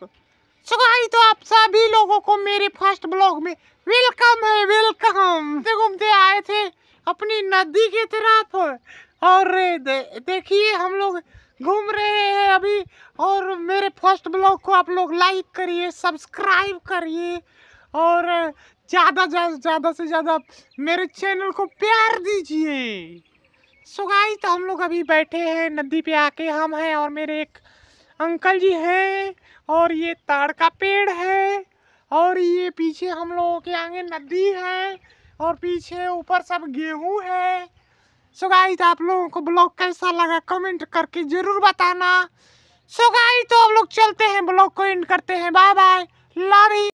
blog so तो आप सभी लोगों को मेरे फर्स्ट ब्लॉग में वेलकम है वेलकम घूमते आए थे अपनी नदी की तरफ और दे, देखिए हम लोग घूम रहे हैं अभी और मेरे फर्स्ट ब्लॉग को आप लोग लाइक करिए सब्सक्राइब करिए और ज़्यादा ज़्यादा से ज़्यादा मेरे चैनल को प्यार दीजिए सुगाई तो हम लोग अभी बैठे हैं नदी पे आके हम हैं और मेरे एक अंकल जी हैं और ये ताड़ का पेड़ है और ये पीछे हम लोगों के आगे नदी है और पीछे ऊपर सब गेहूं है सो गाइस आप लोगों को ब्लॉग कैसा लगा कमेंट करके ज़रूर बताना सो गाइस तो आप लोग चलते हैं ब्लॉग को एंड करते हैं बाय बाय लव